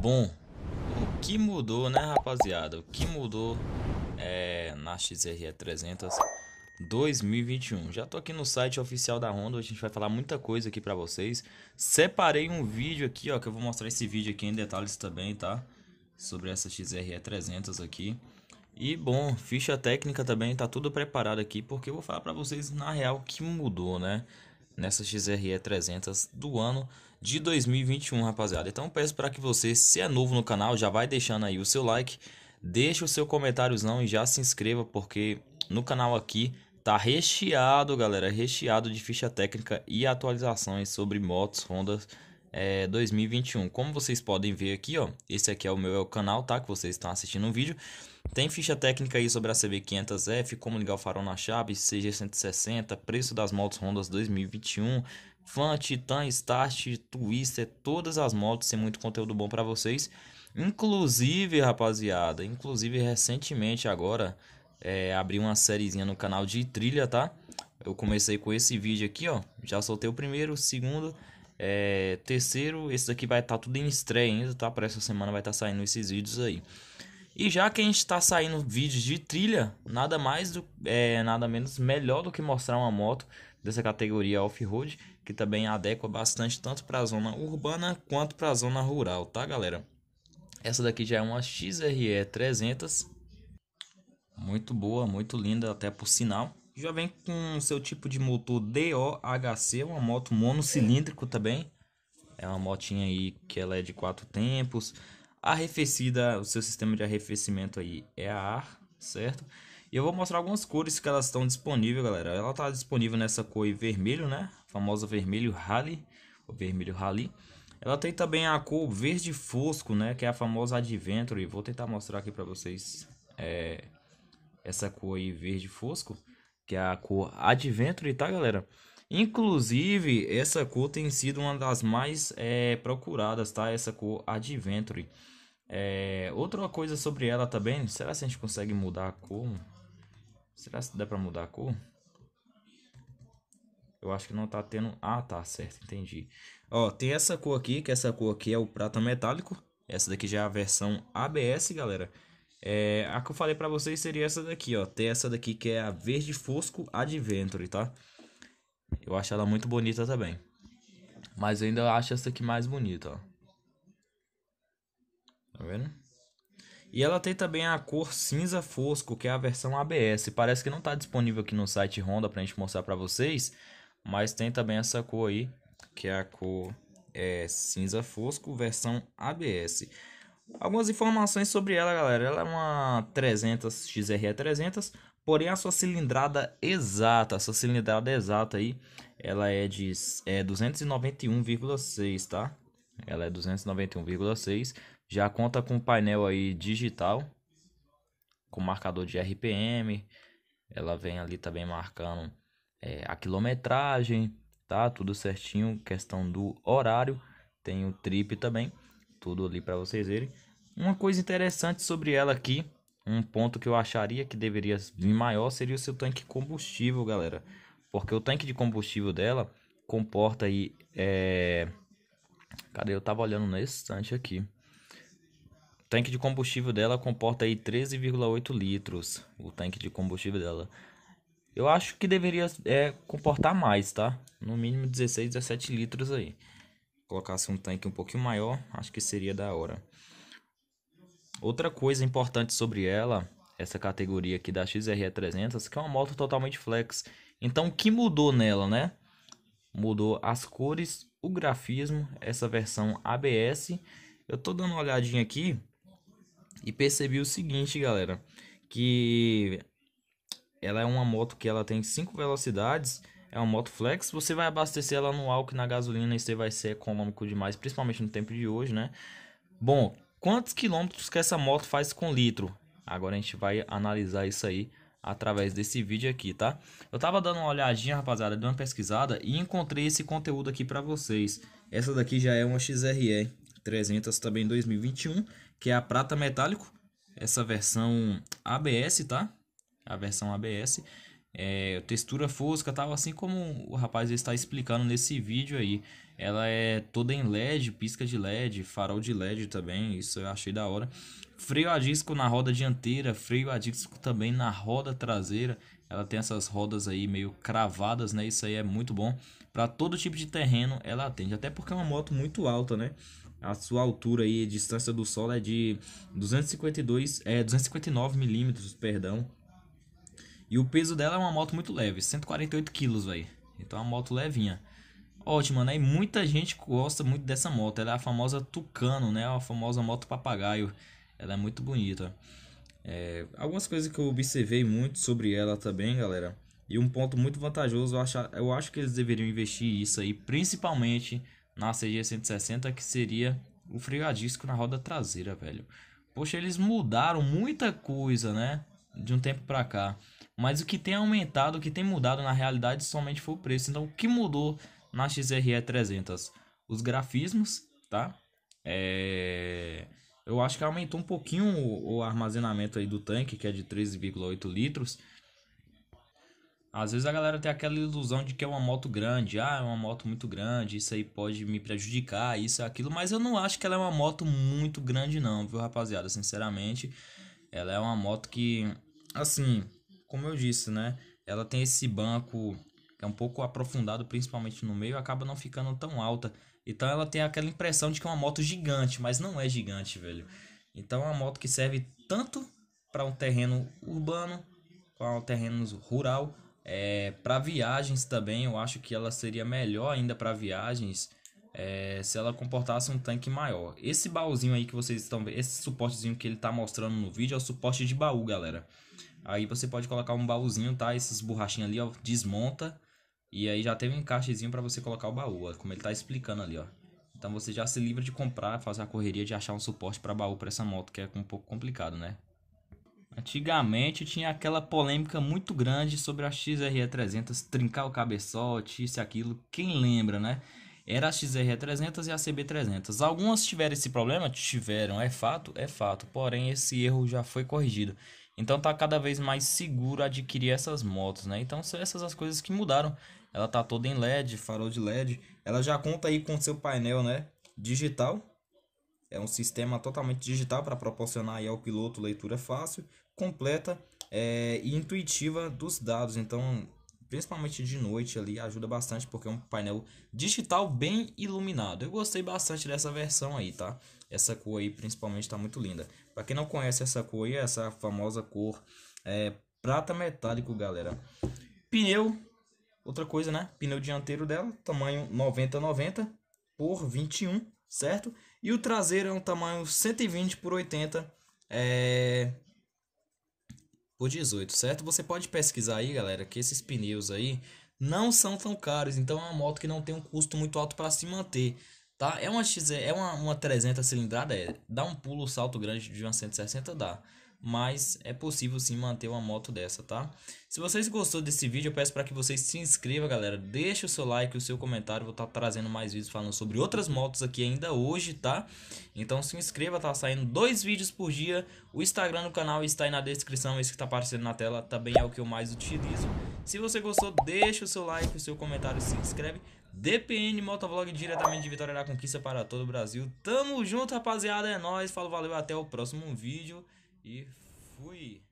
Bom, o que mudou, né, rapaziada? O que mudou é, na XRE 300 2021. Já tô aqui no site oficial da Honda, a gente vai falar muita coisa aqui para vocês. Separei um vídeo aqui, ó, que eu vou mostrar esse vídeo aqui em detalhes também, tá? Sobre essa XRE 300 aqui. E bom, ficha técnica também tá tudo preparado aqui, porque eu vou falar para vocês na real o que mudou, né? nessa XRE 300 do ano de 2021, rapaziada. Então peço para que você, se é novo no canal, já vai deixando aí o seu like, deixa o seu comentáriozão e já se inscreva, porque no canal aqui tá recheado, galera, recheado de ficha técnica e atualizações sobre motos Honda é, 2021. Como vocês podem ver aqui, ó, esse aqui é o meu é canal, tá? Que vocês estão assistindo o um vídeo. Tem ficha técnica aí sobre a CB500F, como ligar o farol na chave, CG160, preço das motos Hondas 2021, Fan, Titan, Start, Twister, todas as motos, tem muito conteúdo bom para vocês. Inclusive, rapaziada, inclusive recentemente agora, é, abri uma sériezinha no canal de trilha, tá? Eu comecei com esse vídeo aqui, ó, já soltei o primeiro, o segundo... É, terceiro, esse daqui vai estar tá tudo em estreia ainda, tá? Para essa semana vai estar tá saindo esses vídeos aí. E já que a gente está saindo vídeos de trilha, nada mais do é, nada menos melhor do que mostrar uma moto dessa categoria off-road, que também adequa bastante tanto para a zona urbana quanto para a zona rural, tá, galera? Essa daqui já é uma XRE 300. Muito boa, muito linda até por sinal. Já vem com seu tipo de motor DOHC, uma moto monocilíndrico também. É uma motinha aí que ela é de quatro tempos arrefecida, o seu sistema de arrefecimento aí é a ar, certo? E eu vou mostrar algumas cores que elas estão disponíveis, galera. Ela está disponível nessa cor vermelho, né? famosa vermelho rally, o vermelho rally. Ela tem também a cor verde fosco, né? Que é a famosa Adventure. Vou tentar mostrar aqui para vocês é, essa cor aí verde fosco, que é a cor Adventure, tá, galera? Inclusive, essa cor tem sido uma das mais é, procuradas, tá? Essa cor Adventure. É, outra coisa sobre ela também, será se a gente consegue mudar a cor? Será se dá pra mudar a cor? Eu acho que não tá tendo... Ah, tá, certo, entendi. Ó, tem essa cor aqui, que essa cor aqui é o prata metálico. Essa daqui já é a versão ABS, galera. É, a que eu falei pra vocês seria essa daqui, ó. Tem essa daqui que é a verde fosco Adventure, tá? Eu acho ela muito bonita também. Mas eu ainda acho essa aqui mais bonita, ó. Tá vendo? E ela tem também a cor cinza fosco, que é a versão ABS. Parece que não está disponível aqui no site Honda para a gente mostrar para vocês. Mas tem também essa cor aí, que é a cor é, cinza fosco, versão ABS. Algumas informações sobre ela, galera. Ela é uma 300 XRE 300, Porém, a sua cilindrada exata, a sua cilindrada exata aí, ela é de é 291,6, tá? Ela é 291,6. Já conta com painel aí digital, com marcador de RPM. Ela vem ali também marcando é, a quilometragem, tá? Tudo certinho, questão do horário. Tem o trip também, tudo ali para vocês verem. Uma coisa interessante sobre ela aqui um ponto que eu acharia que deveria vir maior seria o seu tanque combustível, galera. Porque o tanque de combustível dela comporta aí. É... Cadê? Eu tava olhando nesse tanque aqui. O tanque de combustível dela comporta aí 13,8 litros. O tanque de combustível dela. Eu acho que deveria é, comportar mais, tá? No mínimo 16, 17 litros aí. Colocasse um tanque um pouquinho maior, acho que seria da hora. Outra coisa importante sobre ela, essa categoria aqui da XRE300, que é uma moto totalmente flex. Então, o que mudou nela, né? Mudou as cores, o grafismo, essa versão ABS. Eu tô dando uma olhadinha aqui e percebi o seguinte, galera, que ela é uma moto que ela tem cinco velocidades, é uma moto flex, você vai abastecer ela no álcool na gasolina e você vai ser econômico demais, principalmente no tempo de hoje, né? Bom, Quantos quilômetros que essa moto faz com litro? Agora a gente vai analisar isso aí através desse vídeo aqui, tá? Eu tava dando uma olhadinha, rapaziada, de uma pesquisada e encontrei esse conteúdo aqui para vocês. Essa daqui já é uma XRE 300 também 2021, que é a prata metálico, essa versão ABS, tá? A versão ABS é, textura fosca tal, assim como o rapaz está explicando nesse vídeo aí. Ela é toda em LED, pisca de LED, farol de LED também, isso eu achei da hora. Freio a disco na roda dianteira, freio a disco também na roda traseira. Ela tem essas rodas aí meio cravadas, né? Isso aí é muito bom. Para todo tipo de terreno ela atende, até porque é uma moto muito alta, né? A sua altura aí, distância do solo é de 252, é 259 milímetros, perdão. E o peso dela é uma moto muito leve, 148 quilos velho. Então é uma moto levinha. Ótima, né? E muita gente gosta muito dessa moto. Ela é a famosa Tucano, né? A famosa moto papagaio. Ela é muito bonita. É, algumas coisas que eu observei muito sobre ela também, galera. E um ponto muito vantajoso, eu acho, eu acho que eles deveriam investir isso aí, principalmente na CG 160, que seria o freio a disco na roda traseira, velho. Poxa, eles mudaram muita coisa, né? de um tempo para cá. Mas o que tem aumentado, o que tem mudado na realidade somente foi o preço. Então, o que mudou na XRE 300? Os grafismos, tá? É... Eu acho que aumentou um pouquinho o, o armazenamento aí do tanque, que é de 13,8 litros. Às vezes a galera tem aquela ilusão de que é uma moto grande, ah, é uma moto muito grande, isso aí pode me prejudicar, isso e aquilo, mas eu não acho que ela é uma moto muito grande não, viu, rapaziada? Sinceramente, ela é uma moto que assim, como eu disse, né? Ela tem esse banco que é um pouco aprofundado, principalmente no meio, acaba não ficando tão alta. Então ela tem aquela impressão de que é uma moto gigante, mas não é gigante, velho. Então é uma moto que serve tanto para um terreno urbano, para um terreno rural, é, para viagens também. Eu acho que ela seria melhor ainda para viagens. É, se ela comportasse um tanque maior. Esse baúzinho aí que vocês estão vendo, esse suportezinho que ele está mostrando no vídeo é o suporte de baú, galera. Aí você pode colocar um baúzinho, tá? Essas borrachinhas ali, ó, desmonta. E aí já tem um encaixezinho para você colocar o baú, ó, como ele tá explicando ali, ó. Então você já se livra de comprar, fazer a correria de achar um suporte para baú para essa moto, que é um pouco complicado, né? Antigamente tinha aquela polêmica muito grande sobre a XRE300 trincar o cabeçote, isso e aquilo, quem lembra, né? Era a XRE300 e a CB300. Algumas tiveram esse problema, tiveram, é fato, é fato, porém esse erro já foi corrigido. Então tá cada vez mais seguro adquirir essas motos, né? Então são essas as coisas que mudaram. Ela tá toda em LED, farol de LED. Ela já conta aí com seu painel, né? Digital. É um sistema totalmente digital para proporcionar aí ao piloto leitura fácil, completa é, e intuitiva dos dados. Então principalmente de noite ali, ajuda bastante porque é um painel digital bem iluminado. Eu gostei bastante dessa versão aí, tá? Essa cor aí principalmente está muito linda. Para quem não conhece essa cor aí, essa famosa cor é prata metálico, galera. Pneu, outra coisa, né? Pneu dianteiro dela, tamanho 90-90 por 21, certo? E o traseiro é um tamanho 120 por 80, é por 18, certo? Você pode pesquisar aí, galera, que esses pneus aí não são tão caros, então é uma moto que não tem um custo muito alto para se manter, tá? É uma XZ, é uma, uma 300 cilindrada, é, dá um pulo, salto grande de uma 160 dá mas é possível sim manter uma moto dessa, tá? Se vocês gostou desse vídeo, eu peço para que vocês se inscrevam, galera. Deixa o seu like, o seu comentário, vou estar tá trazendo mais vídeos falando sobre outras motos aqui ainda hoje, tá? Então se inscreva, tá saindo dois vídeos por dia. O Instagram do canal está aí na descrição, esse que está aparecendo na tela também é o que eu mais utilizo. Se você gostou, deixa o seu like, o seu comentário, se inscreve. DPN Motovlog diretamente de Vitória da Conquista para todo o Brasil. Tamo junto, rapaziada. É nóis. Falo, valeu, até o próximo vídeo e fui